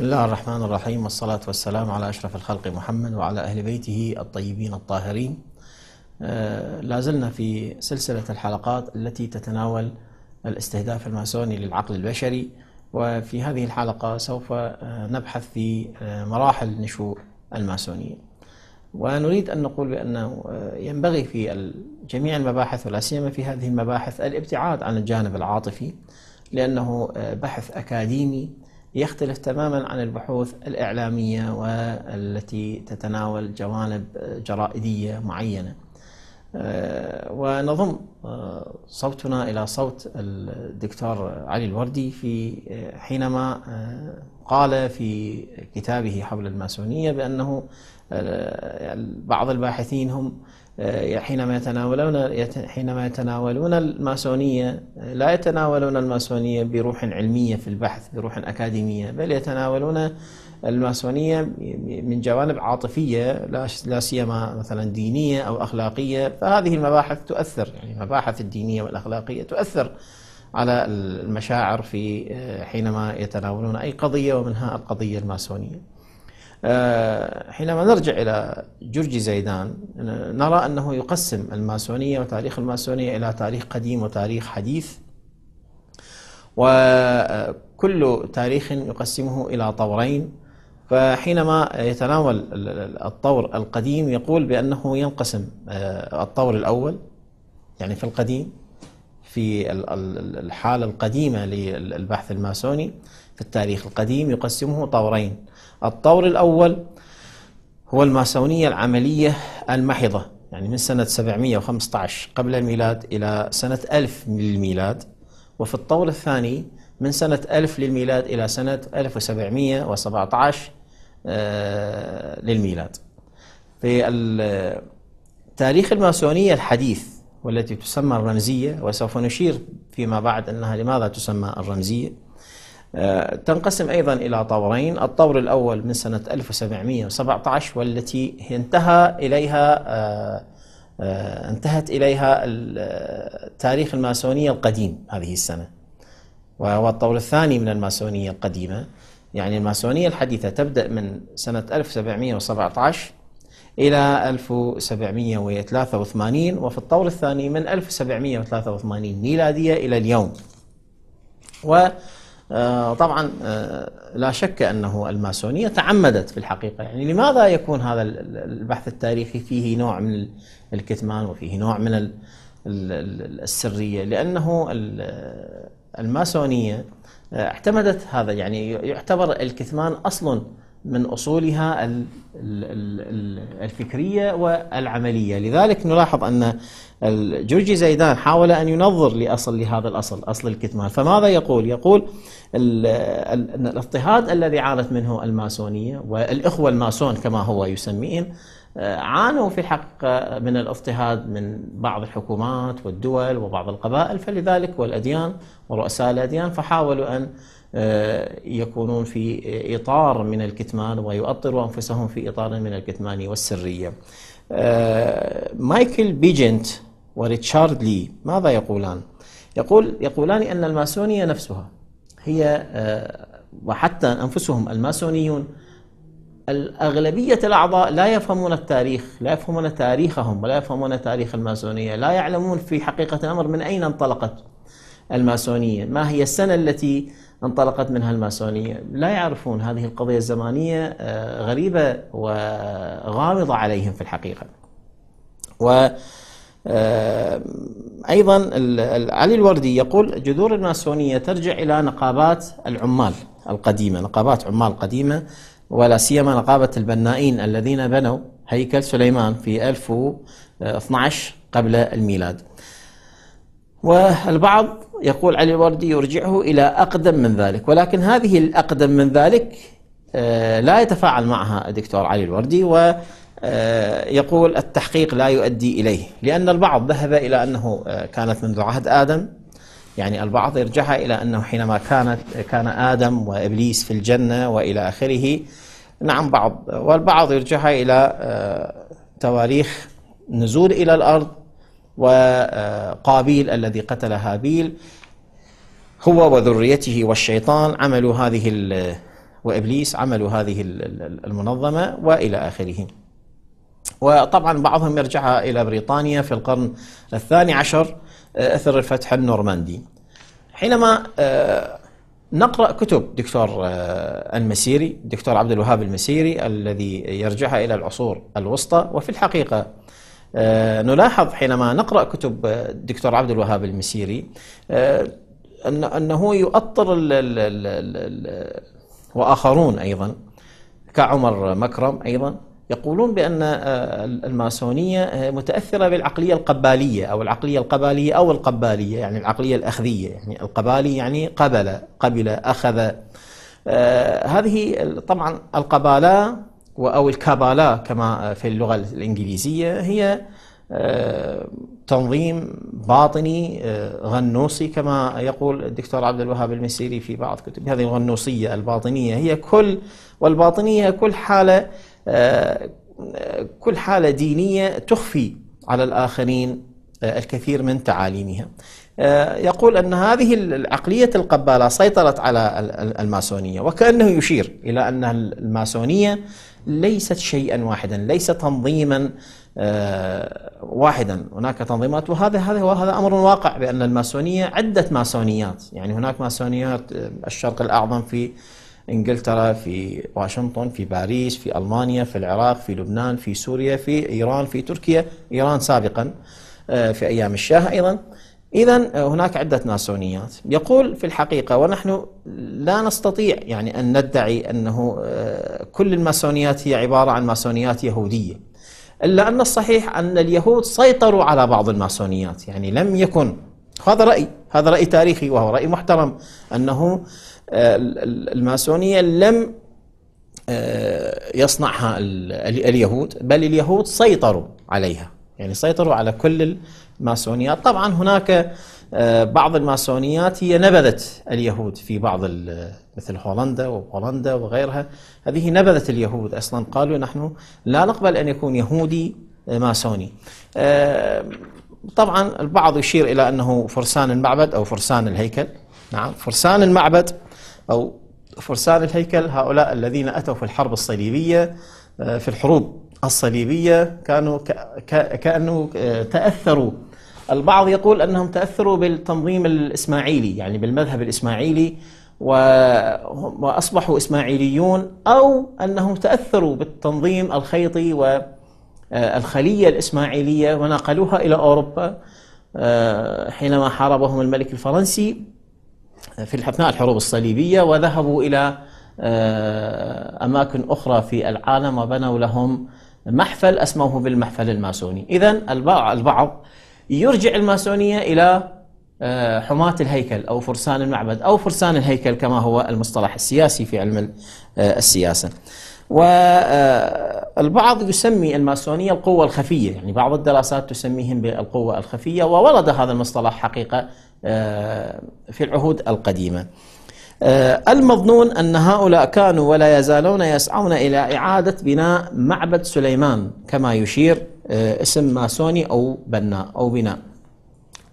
بسم الله الرحمن الرحيم والصلاة والسلام على أشرف الخلق محمد وعلى أهل بيته الطيبين الطاهرين آه، لا زلنا في سلسلة الحلقات التي تتناول الاستهداف الماسوني للعقل البشري وفي هذه الحلقة سوف آه، نبحث في آه، مراحل نشوء الماسونية ونريد أن نقول بأنه ينبغي في جميع المباحث ولا سيما في هذه المباحث الابتعاد عن الجانب العاطفي لأنه بحث أكاديمي يختلف تماما عن البحوث الإعلامية والتي تتناول جوانب جرائدية معينة آه، ونظم صوتنا إلى صوت الدكتور علي الوردي في حينما آه، قال في كتابه حول الماسونية بأنه آه، بعض الباحثين هم آه، حينما يتناولون حينما يتناولون الماسونية لا يتناولون الماسونية بروح علمية في البحث بروح أكاديمية بل يتناولون الماسونية من جوانب عاطفية لا سيما مثلا دينية أو أخلاقية فهذه المباحث تؤثر يعني المباحث الدينية والأخلاقية تؤثر على المشاعر في آه، حينما يتناولون أي قضية ومنها القضية الماسونية آه، حينما نرجع إلى جورجي زيدان نرى أنه يقسم الماسونية وتاريخ الماسونية إلى تاريخ قديم وتاريخ حديث وكل تاريخ يقسمه إلى طورين فحينما يتناول الطور القديم يقول بأنه ينقسم آه، الطور الأول يعني في القديم في الحالة القديمة للبحث الماسوني في التاريخ القديم يقسمه طورين الطور الأول هو الماسونية العملية المحضة يعني من سنة 715 قبل الميلاد إلى سنة 1000 للميلاد وفي الطور الثاني من سنة 1000 للميلاد إلى سنة 1717 آه، للميلاد في التاريخ الماسونية الحديث والتي تسمى الرمزية وسوف نشير فيما بعد أنها لماذا تسمى الرمزية آه، تنقسم أيضا إلى طورين الطور الأول من سنة 1717 والتي انتهى إليها آه، انتهت إليها التاريخ الماسونية القديم هذه السنة والطور الثاني من الماسونية القديمة يعني الماسونية الحديثة تبدأ من سنة 1717 إلى 1783 وفي الطور الثاني من 1783 ميلادية إلى اليوم وطبعا آه، آه، لا شك أنه الماسونية تعمدت في الحقيقة يعني لماذا يكون هذا البحث التاريخي فيه نوع من الكتمان وفيه نوع من السرية لأنه الماسونية آه، اعتمدت هذا يعني يعتبر الكتمان أصل من أصولها الفكرية والعملية لذلك نلاحظ أن جورجي زيدان حاول أن ينظر لأصل لهذا الأصل أصل الكتمان فماذا يقول؟ يقول أن الاضطهاد الذي عانت منه الماسونية والإخوة الماسون كما هو يسميهم آه، عانوا في الحقيقة آه، من الاضطهاد من بعض الحكومات والدول وبعض القبائل فلذلك والأديان ورؤساء الأديان فحاولوا أن آه، يكونون في إطار من الكتمان ويؤطروا أنفسهم في إطار من الكتمان والسرية مايكل بيجنت وريتشارد لي ماذا يقولان؟ يقول يقولان أن الماسونية نفسها هي وحتى أنفسهم الماسونيون الأغلبية الأعضاء لا يفهمون التاريخ لا يفهمون تاريخهم ولا يفهمون تاريخ الماسونية لا يعلمون في حقيقة الأمر من أين انطلقت الماسونية ما هي السنة التي انطلقت منها الماسونية لا يعرفون هذه القضية الزمانية آه، غريبة وغامضة عليهم في الحقيقة و آه، أيضا علي الوردي يقول جذور الماسونية ترجع إلى نقابات العمال القديمة نقابات عمال قديمة ولا سيما نقابة البنائين الذين بنوا هيكل سليمان في 1012 قبل الميلاد والبعض يقول علي الوردي يرجعه إلى أقدم من ذلك ولكن هذه الأقدم من ذلك آه، لا يتفاعل معها الدكتور علي الوردي و آه، يقول التحقيق لا يؤدي إليه لأن البعض ذهب إلى أنه آه، كانت منذ عهد آدم يعني البعض يرجعها إلى أنه حينما كانت كان آدم وإبليس في الجنة وإلى آخره نعم بعض والبعض يرجعها إلى آه، تواريخ نزول إلى الأرض وقابيل آه، الذي قتل هابيل هو وذريته والشيطان عملوا هذه آه، وابليس عملوا هذه المنظمه والى اخره. وطبعا بعضهم يرجعها الى بريطانيا في القرن الثاني عشر أثر الفتح النورماندي حينما آه، نقرأ كتب دكتور آه، المسيري دكتور عبد الوهاب المسيري الذي يرجعها إلى العصور الوسطى وفي الحقيقة آه، نلاحظ حينما نقرأ كتب دكتور عبد الوهاب المسيري أنه يؤطر ال ال ال ال وآخرون أيضا كعمر مكرم أيضا يقولون بأن آه، الماسونية آه، متأثرة بالعقلية القبالية أو العقلية القبالية أو القبالية يعني العقلية الأخذية يعني القبالي يعني قبل قبل أخذ آه، هذه طبعا القبالة أو الكابالا كما في اللغة الإنجليزية هي تنظيم باطني غنوصي كما يقول الدكتور عبد الوهاب المسيري في بعض كتب هذه الغنوصية الباطنية هي كل والباطنية كل حالة آه، كل حالة دينية تخفي على الآخرين آه، الكثير من تعاليمها آه، يقول أن هذه العقلية القبالة سيطرت على الماسونية وكأنه يشير إلى أن الماسونية ليست شيئا واحدا ليس تنظيما واحدا هناك تنظيمات وهذا هذا وهذا امر واقع بان الماسونيه عده ماسونيات يعني هناك ماسونيات الشرق الاعظم في انجلترا في واشنطن في باريس في المانيا في العراق في لبنان في سوريا في ايران في تركيا ايران سابقا آه، في ايام الشاه ايضا اذا آه، هناك عده ناسونيات يقول في الحقيقه ونحن لا نستطيع يعني ان ندعي انه آه، كل الماسونيات هي عباره عن ماسونيات يهوديه الا ان الصحيح ان اليهود سيطروا على بعض الماسونيات يعني لم يكن هذا رايي هذا رأي تاريخي وهو رأي محترم أنه آه، الماسونية لم آه، يصنعها اليهود بل اليهود سيطروا عليها يعني سيطروا على كل الماسونيات طبعا هناك آه، بعض الماسونيات هي نبذت اليهود في بعض مثل هولندا وبولندا وغيرها هذه نبذت اليهود اصلا قالوا نحن لا نقبل ان يكون يهودي ماسوني طبعا البعض يشير إلى أنه فرسان المعبد أو فرسان الهيكل نعم فرسان المعبد أو فرسان الهيكل هؤلاء الذين أتوا في الحرب الصليبية آه، في الحروب الصليبية كانوا كأنه آه، تأثروا البعض يقول أنهم تأثروا بالتنظيم الإسماعيلي يعني بالمذهب الإسماعيلي وأصبحوا إسماعيليون أو أنهم تأثروا بالتنظيم الخيطي و آه، الخلية الإسماعيلية ونقلوها إلى أوروبا آه، حينما حاربهم الملك الفرنسي آه، في أثناء الحروب الصليبية وذهبوا إلى أماكن أخرى في العالم وبنوا لهم محفل أسموه بالمحفل الماسوني إذا البعض يرجع الماسونية إلى حماة الهيكل أو فرسان المعبد أو فرسان الهيكل كما هو المصطلح السياسي في علم السياسة والبعض يسمي الماسونية القوة الخفية يعني بعض الدراسات تسميهم بالقوة الخفية وورد هذا المصطلح حقيقة آه، في العهود القديمة آه، المظنون أن هؤلاء كانوا ولا يزالون يسعون إلى إعادة بناء معبد سليمان كما يشير آه، اسم ماسوني أو بناء أو بناء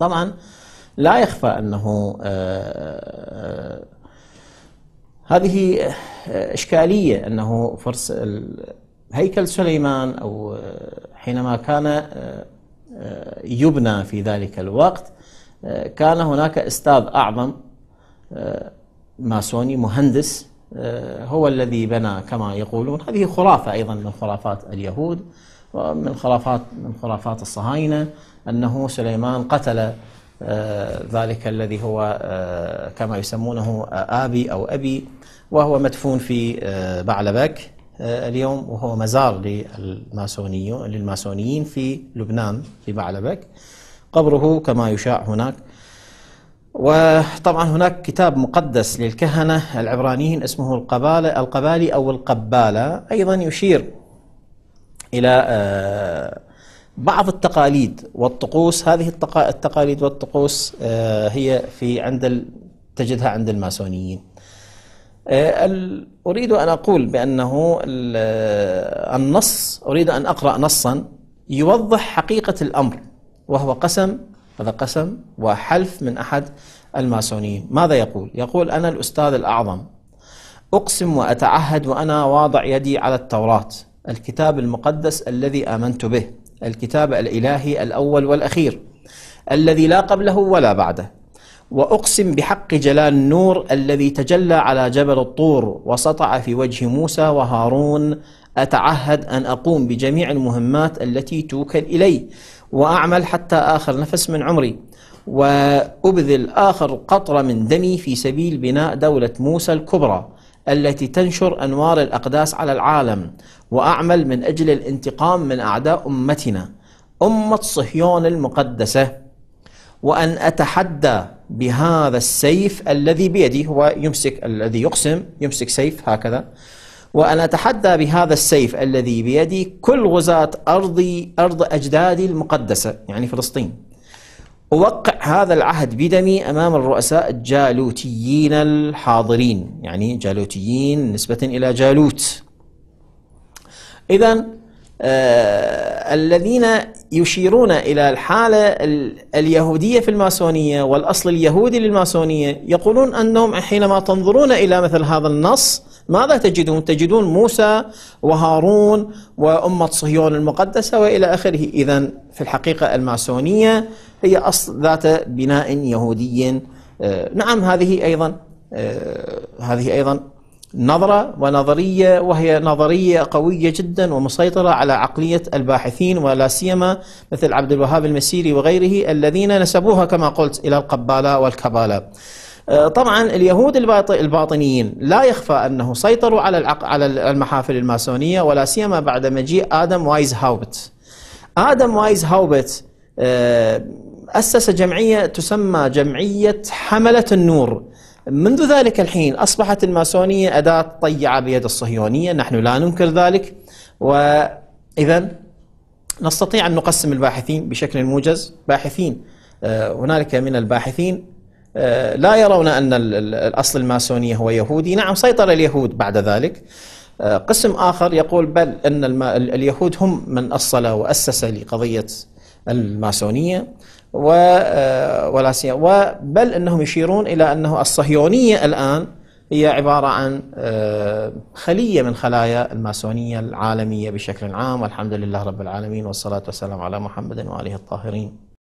طبعا لا يخفى أنه هذه إشكالية أنه فرس هيكل سليمان أو حينما كان آه، آه، يبنى في ذلك الوقت آه، كان هناك أستاذ أعظم ماسوني مهندس هو الذي بنى كما يقولون هذه خرافة أيضا من خرافات اليهود ومن خرافات من خرافات الصهاينة أنه سليمان قتل آه، ذلك الذي هو آه، كما يسمونه آه، آبي أو أبي وهو مدفون في بعلبك اليوم وهو مزار للماسونيين في لبنان في بعلبك قبره كما يشاع هناك وطبعا هناك كتاب مقدس للكهنة العبرانيين اسمه القبالة القبالي أو القبالة أيضا يشير إلى بعض التقاليد والطقوس هذه التقاليد والطقوس آه، هي في عند تجدها عند الماسونيين آه، أريد أن أقول بأنه آه، النص أريد أن أقرأ نصا يوضح حقيقة الأمر وهو قسم هذا قسم وحلف من أحد الماسونيين ماذا يقول؟ يقول أنا الأستاذ الأعظم أقسم وأتعهد وأنا واضع يدي على التوراة الكتاب المقدس الذي آمنت به الكتاب الإلهي الأول والأخير الذي لا قبله ولا بعده وأقسم بحق جلال النور الذي تجلى على جبل الطور وسطع في وجه موسى وهارون أتعهد أن أقوم بجميع المهمات التي توكل إلي وأعمل حتى آخر نفس من عمري وأبذل آخر قطرة من دمي في سبيل بناء دولة موسى الكبرى التي تنشر انوار الاقداس على العالم واعمل من اجل الانتقام من اعداء امتنا امه صهيون المقدسه وان اتحدى بهذا السيف الذي بيدي هو يمسك الذي يقسم يمسك سيف هكذا وأن أتحدى بهذا السيف الذي بيدي كل غزاة أرضي أرض أجدادي المقدسة يعني فلسطين أوقع هذا العهد بدمي أمام الرؤساء الجالوتيين الحاضرين يعني جالوتيين نسبة إلى جالوت إذا آه الذين يشيرون إلى الحالة اليهودية في الماسونية والأصل اليهودي للماسونية يقولون أنهم حينما تنظرون إلى مثل هذا النص ماذا تجدون؟ تجدون موسى وهارون وأمة صهيون المقدسة وإلى آخره إذا في الحقيقة الماسونية هي أصل ذات بناء يهودي آه، نعم هذه أيضا آه، هذه أيضا نظرة ونظرية وهي نظرية قوية جدا ومسيطرة على عقلية الباحثين ولا سيما مثل عبد الوهاب المسيري وغيره الذين نسبوها كما قلت إلى القبالة والكبالة آه، طبعا اليهود الباطنيين لا يخفى انه سيطروا على على المحافل الماسونيه ولا سيما بعد مجيء ادم وايز هاوبت. ادم وايز هاوبت آه، اسس جمعيه تسمى جمعيه حمله النور. منذ ذلك الحين اصبحت الماسونيه اداه طيعه بيد الصهيونيه، نحن لا ننكر ذلك واذا نستطيع ان نقسم الباحثين بشكل موجز، باحثين آه، هنالك من الباحثين آه، لا يرون أن الأصل الماسونية هو يهودي نعم سيطر اليهود بعد ذلك آه، قسم آخر يقول بل أن اليهود هم من أصل وأسس لقضية الماسونية آه، ولا وبل أنهم يشيرون إلى أنه الصهيونية الآن هي عبارة عن خلية من خلايا الماسونية العالمية بشكل عام والحمد لله رب العالمين والصلاة والسلام على محمد وآله الطاهرين